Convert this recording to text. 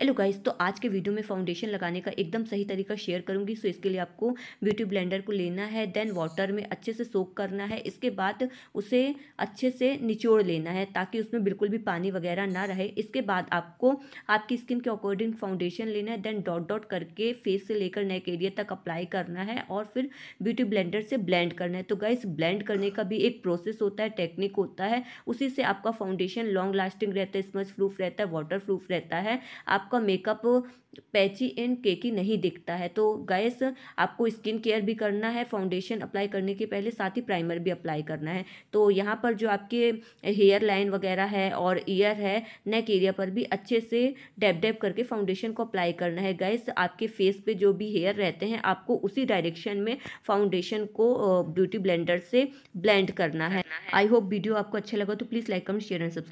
hello guys तो आज के वीडियो में फाउंडेशन लगाने का एकदम सही तरीका शेयर करूंगी सो इसके लिए आपको ब्यूटी ब्लेंडर को लेना है देन वाटर में अच्छे से सोक करना है इसके बाद उसे अच्छे से निचोड़ लेना है ताकि उसमें बिल्कुल भी पानी वगैरह ना रहे इसके बाद आपको आपकी स्किन के अकॉर्डिंग फाउंडेशन लेना है देन डॉट डॉट करके फेस से लेकर नेक एरिया तक अप्लाई करना है और फिर ब्यूटी ब्लेंडर से ब्लेंड करना है तो गाइस ब्लेंड करने का भी एक प्रोसेस होता है टेक्निक होता है उसी से आपका फाउंडेशन लॉन्ग लास्टिंग रहता है स्मच प्रूफ रहता है वाटर प्रूफ रहता है आप आपका मेकअप पैची एंड केकी नहीं दिखता है तो गैस आपको स्किन केयर भी करना है फाउंडेशन अप्लाई करने के पहले साथ ही प्राइमर भी अप्लाई करना है तो यहाँ पर जो आपके हेयर लाइन वगैरह है और ईयर है नेक एरिया पर भी अच्छे से डैप डैप करके फाउंडेशन को अप्लाई करना है गैस आपके फेस पे जो भी हेयर रहते हैं आपको उसी डायरेक्शन में फाउंडेशन को ब्यूटी ब्लेंडर से ब्लेंड करना है आई होप वीडियो आपको अच्छा लगा तो please like comment share and subscribe